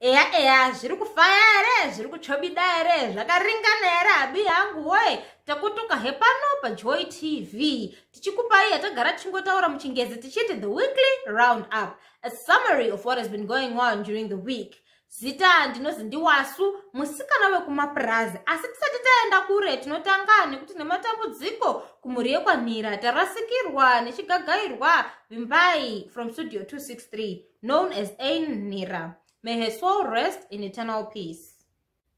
eya eya zviri kufaya here zviri kuchobida here zvakaringana here habi hangu woye takutukahe pano pajoy tv tichikupai yatagara tichingotaura muchingezi tichiti the weekly round up a summary of what has been going on during the week zita ndinozi ndiwasu musikana wekumapurazi asi tisati taenda kure tinotanga nekuti nematambudziko kumhuri yekwanhira tarasikirwa nechigagairwa vimbai from studio 263 known as ain nhira may her soul rest in eternal peace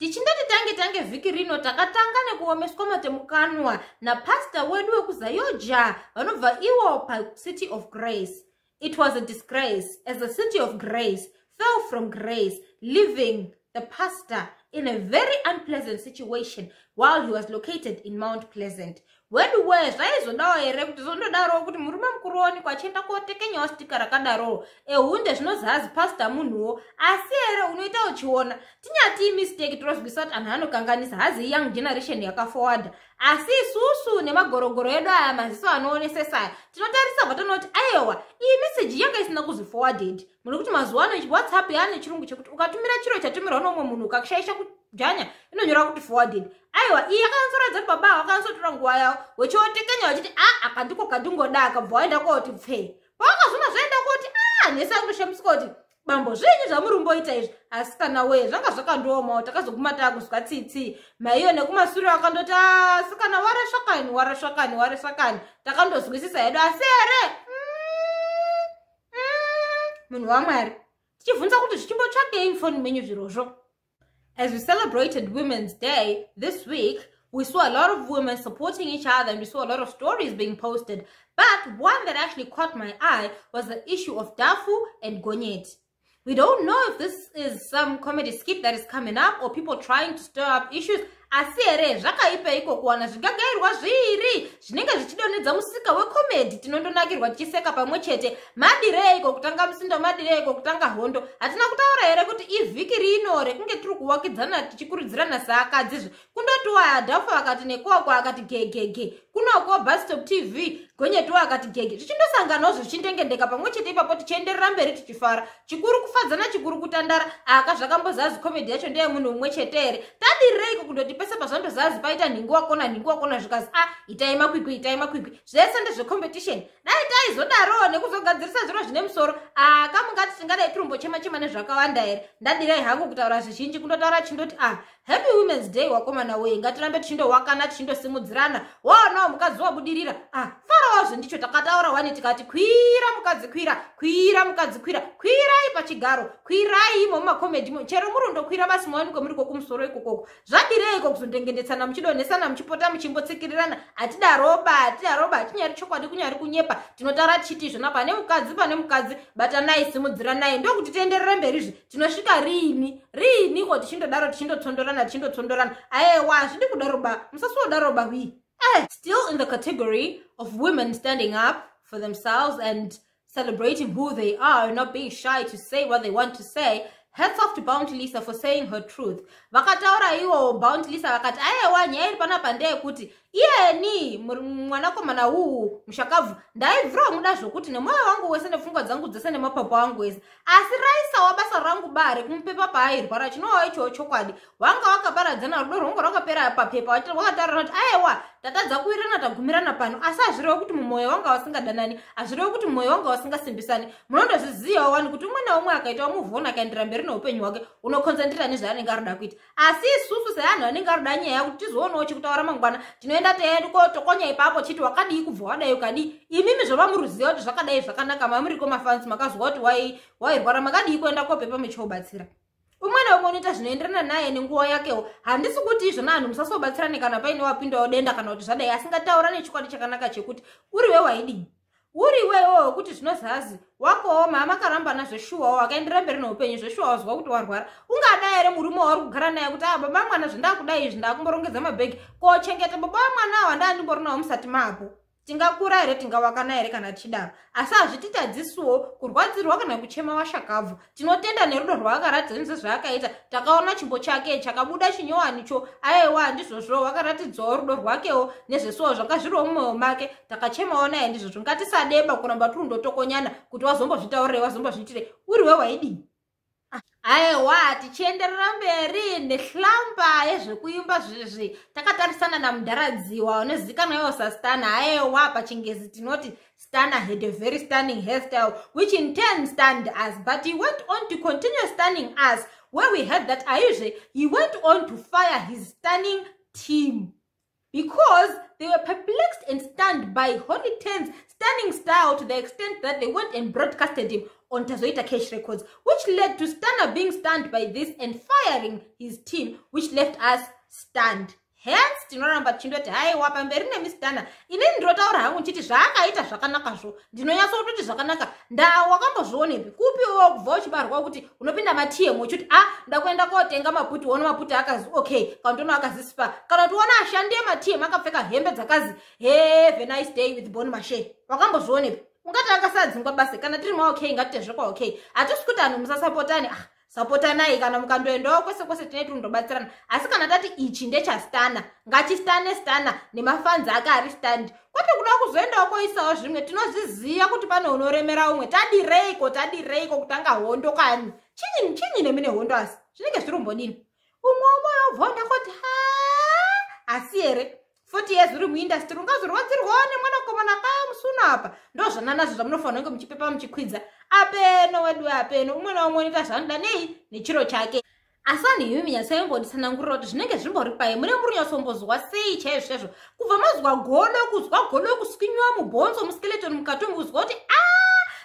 tichinda titange tange vhiki rino takatanga nekuomeswa matemukanwa napasta wedu wekuzayoja vanobva iwo pacity of grace it was a disgrace as the city of grace fell from grace leaving the pastor in a very unpleasant situation while he was located in mount pleasant weduwe zvaizodawo here kuti zondodarowo kuti murume mukuruoni kwachienda kotekenyawo stika rakadarowo ehunde eh, zvinozazi pasta munhuwo asi here unoita uchiona tinyati mistake tirozivisa kuti anhu anokanganisa hazi young generation yakafowada asi isusu nemagorogoro edu aya maziso anoonesesaya tinotarisa vatanoti aiwa iyi meseji yanga isina kuzifowaded muri kuti mazuva ano whatsapp yaane chirungu chekuti ukatumira chiro chatumirwa nomwe munhu ukakushaisha kujanya inonyora kuti forwarded aiwa iye akanzoradza kuti baba akanzotora nguva yavo wechiotekenya wachiti a ah, akandiko ah, kandingoda akabva waenda kooti pfe pawakazona zvaenda kuti a ah, nhesi akundoshamisika kuti bambo zvinyi zvamurumboita izvi asi kana wee zvanga zvakandiomawo takazoguma taakuzwa tsitsi maiyo nekumasure akandoti asi kana warashakani warashakani warashakani takandozwisisa hedu asi here mm, mm, mm. munhu wamwari tichibvunza kuti zvichimbotsvakei mufoni menyu zvirozvo As we celebrated Women's Day this week, we saw a lot of women supporting each other and we saw a lot of stories being posted. But one that actually caught my eye was the issue of Dafu and Gonyet. We don't know if this is some comedy skit that is coming up or people trying to stir up issues. asi here zvakaipeiko kuwana zvigagairwa zviiri zvinenge zvichidonedza musika wekomedi tinondonakirwa tichiseka pamwe chete madireiko kutanga musindo madireiko kutanga hondo hatina kutaura here kuti ivhiki rino rekunge tiri kuwakidzana tichikurudzirana seakadzi zvi kundoti waadhafu akati nekoko akati gegege kunoko bastop tv gonyetiwo akati gege zvichindosanganawozvo zvichindengendeka pamwe chete ipapo tichienderera mberi tichifara chikuru kufadzana chikuru kutandara aka zvakambozazi komedi yacho ndeye munhu umwe chete here tadirireiko kundoti pese pazvandozazi paita nhingi wakona nhingi wakona zvikazi a ah, itai makwikwi itai makwikwi zvese ndezvecompetition dai taizodarowo nekuzogadzirisa zviro zvine musoro akamungati ah, tingadai turumbo chema chema nezvakawanda here ndadirai hangu kutaura zvizhinji kundotaura tichindoti a ah, happy women's day wakomana wei ngatirambe tichindowakana tichindosimudzirana waonawo mukadzi wabudirira a farawo zvendicho takataura wani tikati kwira mukadzi kwira kwira mukadzi kwira kwirai pachigaro kwirai imo mumakomedi chero murondokwira basi mawanikwe muri kokumusoro ikokoko zvadireiko kuzondengendetsana muchidonhesana muchipota muchimbotsikirirana hatidaroba hatidaroba hatinyari chokwadi kunyari kunyepa tinotaura chiti izvona pane mukadzi pane mukadzi batanai simudzira nai ndokuti tienderere mberizvi tinosvika riini riini ko tichindodaro tichindotsondorana tichindotsondorana aiwa hazvidi kudaroba musasiwodaroba wii still in the category of women standing up for themselves and celebrating who they are and not being shy to say what they want to say heads off to bound lisa for saying her truth vakataura iwo bound lisa vakati aiwa nyaya iri panapa ndeyekuti iyeni muri mwanakomana uhu mushakabvu ndaibvirawo muda zvokuti nemwoyo wangu wese nepfungwa dzangu dzese nemapapu angu wese asi raisawa basa rangu bare kumupepa paairwara chinowa ichiwo chokwadi wanga wakaparadzana rudo rwangu rwakapera papepa wakataurira kuti aiwa tatadza kuwirana tagumirana pano asi hazvirevo kuti mumwoyo wanga wasingadanani hazvirevo kuti mumwoyo wanga wasingasimbisani munondozviziyawo wani kuti umwe naumwe akaita wamuvhona akaendera mberi neupenyu hwake unokonzendira nezvaanenge aroda kuita asi isusu seanhu anenge aroda nyaya yakuti tizoonawo chikutaura mangwana tinoe nhenda teyedu kotokonya ipapo chiti wakadii kubva wadai ukadii imimi zvava muruziva kuti zvakadai zvakanaka mamuriko mafansi makazwa kuti wairwara makadii kuenda kopepa muchiobatsira umwe neumwe unoita zvinoenderana naye nenguva yakewo handisi kuti izvona anhu musasobatsirani kana paine wapindawo denda kana kuti zvadai asingataura nechikwadi chakanaka chekuti uri wewaidii uri iwewewo kuti zvinozazi wakowo mama akarambana zveshuwawo akaendera mberi neupenyu zveshuwawo zwa kuti warwara ungada here murume wauri kugara naye kuti a ah, baba vamwana zvindakudai izvi ndakumborongedza mabhegi kochengeta baba vamwana awa ndaandimbori nawo musati mapo tingakura here tingawakana here kana tichidaro asi hazvititadzisiwo kurwadzirwa kana kuchema washakabvu tinotenda nerudo rwaakaratidza zvaakaita takaona chimbo chake chakabuda chinyowanicho aiwa handizvozvo wakaratidzawo rudo rwakewo nezvesuwo zvakazviriwo mumwewo make takachemawo naye ndizvozvo ngatisadeba kuramba turi ndotokonyana kuti wazombozvitaurirei wazombozviitirei uri we waidii aiwa tichienderera mberi nehlamba yezvekuimba zvizvi takatarisana namudharadziwa unozikanwa iwo sastana aiwa pachingezi tinoti stana had a very stunning hairstyle which in turn stand us but he went on to continue stunning us where we heard that aizve he went on to fire his stunning team because they were perplexed and stunned by holy tens stunning style to the extent that they went and broadcasted him on tazoita cash records which led to stanner being stunned by this and firing his team which left us stunned hence tinoramba tichindoti haiwa pamberi nemistanner inini ndirotaura hangu ndichiti zvaakaita zvakanakazvo ndinonyatsototi zvakanaka ndawakambozvionepi kupi wo kubva uchibarwa kuti unopinda matm uchiti a ah, ndakuenda kotenga maputi waona maputi akazi okay kana kutiona akazisipa kana kuti uona ashandiye matm akapfeka hembe dzakazi hevenice day with bon mashe wakambozvionepi ungati angasadzingwa basi kana tiri maokay ngatitezve kwaokay hatisi kuti anhu musasapotani ah sapotanai kana mukandoendawo kwese kwese tine tiri kundobatsirana asi kana tati ichi ndechastana ngachistane stana nemafanzi ake ari standi kwete kuda kuzoendawo koisawo zvimwe tinozviziva kuti pane unoremera umwe tadireiko tadireiko kutanga hondo kani chinyini chinyi nemine hondo asi zvinenge zviri umbodini umwe umwe obvaonda kuti ha asi here futi yezuri muindastry ungazvirwadzirwawo nemwanakomana kamusuno apa ndozvananazvo zvamunofanira kunge muchipepa muchikwidza apeno wedu apeno umwe naumwe unoita zvanoda nei nechiro chake asi anhu imi minyatso yaimbonditsanangurira kuti zvinenge zvimbori pai mune muri nyatsombozwa sei chaizvo chaizvo kubva mazwa godo kuzwa godo kusikinywa mubhonzo muskeletoni mukatumbi kuzwa kuti aa ah!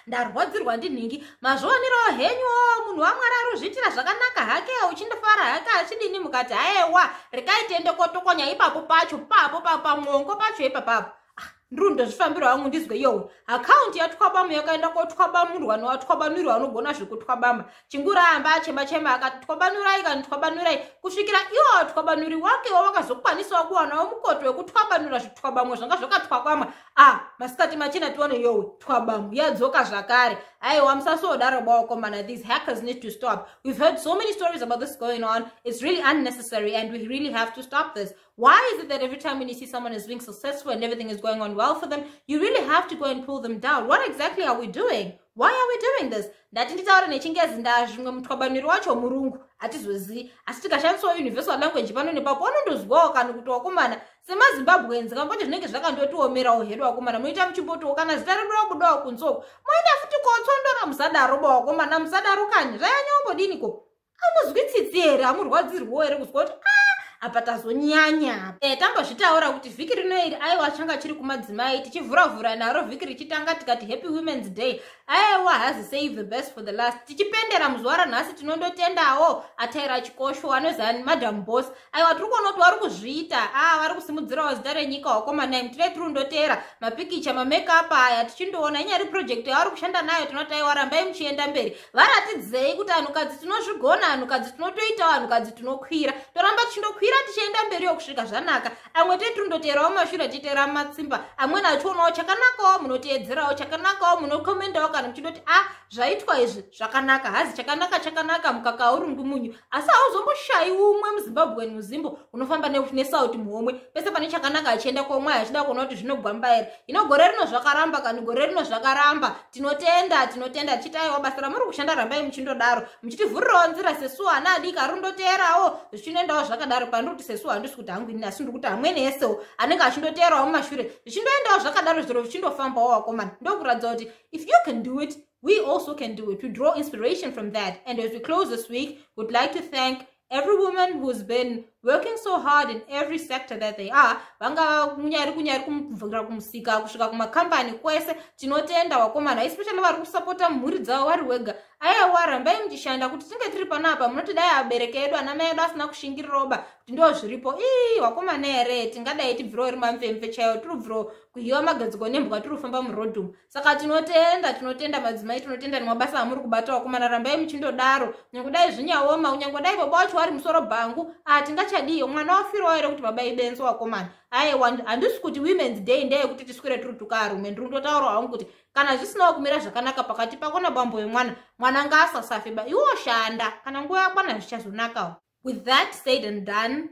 ndarwadzirwa ndinhingi mazvionerawo henyuwo munhu wamwari ari uzviitira zvakanaka hake uchindifara hake achidini mukati haiwa rekai tiende kotokonya ipapo pacho papo pao pamwongo pacho ipapapo ah, ndiri ndozvifambirwa vangu ndizwe iyowe akaunti yatwabama yakaenda kotwabanurwa nowatwabanurwa unogona zvekutwabamba chinguraamba achemba chemba akatwabanurai kana twabanurai kusvikira iwo watwabanuri wakewo wakazokwanisawo kuwanawo mukoto wekutwabanura zvitwabamwe zvanga zvakatwakwama ah masikati machena tione yowe twabam yadzoka zvakare aiwa musasodaro bawakomana these hackers need to stop we've heard so many stories about this going on it's really unnecessary and we really have to stop this why is it that every time when you see someone is being successful and everything is going on well for them you really have to go and pull them down what exactly are we doing why are we doing this ndati nditaure nechingezi ndazvimwe mutwabaniri wacho murungu hatizozivi asi tikashandiswawo universal language pano nepapo anondozwawo kana kuti wakomana semazimbabwenzi kamboti zvinenge zvakandotiomerawo hedu wakomana munoita muchimbotiwo kana zita rimurabudawo kunzoko moenda futi kotsondora musadaroba wakomana musadarokani zvayanyaombodini ko amuzwi tsitsi here amurwadzirwiwo here kuzwa kuti a ah, apa tazonyanya e eh, tambozvitaura kuti vhiki rino iri aiwa changa chiri kumadzimai tichivhuravhura naro vhiki richitanga tikati happy women's day aiwa hazi sei the best for the last tichipendera muzuva ranhasi tinondotendawo ataira chikosho anozani madam bos aiwa tiri kuona kuti vari kuzviita a ah, vari kusimudzirawo zita renyika hwakomanai mutirei tiri kundotera mapikicha mamekup aya tichindoona inyari purojekti yavari kushanda nayo tinoti aiwa rambai muchienda mberi varatidzei kuti anhukadzi tinozvigona anhukadzi tinotoitawo anhukadzi tinokwira toramba tichindokwira tichienda mberiyo kusvika zvanaka amwe tiri tirindoteerawo mashure titeera mumatsimba amweni achionawo chakanakawo munoteedzerawo chakanakawo munokomendawo kana muchindoti a ah, zvaitwa izvi zvakanaka hazi chakanaka chakanaka mukaka aurungumunyu asi hauzomboshayi umwe muzimbabweni muzimbo unofamba nesauti muhomwe pese pane chakanaka achienda kwomwe achida kuona kuti zvinogwamba here ino gore rino zvakaramba kana gore rino zvakaramba tinotenda tinotenda tichitaiwa basa ramuri kushanda rambai muchindodaro muchitivhurirawo nzira sesu ana adiki arindoteerawo zvichinoendawo zvakadaro pandiri kuti sesu handisi kuti hangu inini asi ndiri kuti hamweni esewo anenge achindoteerawo mumashure zvichindoendawo zvakadaro zviro zvichindofambawo wakomana ndokuratidza kuti if you can do it, we also can do it. We draw inspiration from that. And as we close this week, we'd like to thank every woman who's been working so hard in every sector that they are Banga kunyari kunyari kubvira kumusika kusvika kumakambani kwese tinotenda vakomana especially vari kusapota mhuri dzavo vari vega aiyawa rambai muchishanda kuti tinge tiri panapa munoti dai abereki edu ana mai edu asina kushingirira oba kuti ndo zviripo ii wakomana here tingadai tibvirawo iri mamvemve chaiwo tiri bvirawo kuyiwa magadziko nembwa tiri kufamba murodhumu saka tinotenda tinotenda madzimai tinotenda nemabasa amuri kubata wakomana rambai muchindodaro nyangudai zvinyaoma unyangudai baba wacho wari musoro bhangu atingachadiyo mwana wafirawo here kuti baba ibenzo wakomana aiwa handisi kuti women's day ndeyekuti tiswere tiri tukarume ndiri ndotaura hangu kuti kana zvisinawo kumira zvakanaka pakati pako nabambo yemwana mwana ngaasasafeba iwo shanda kana nguva yakwana zvichazonakawo with that said and done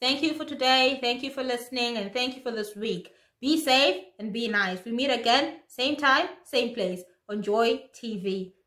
thank you for today thank you for listening and thank you for this week be safe and be nice we meet again same time same place enjoy tv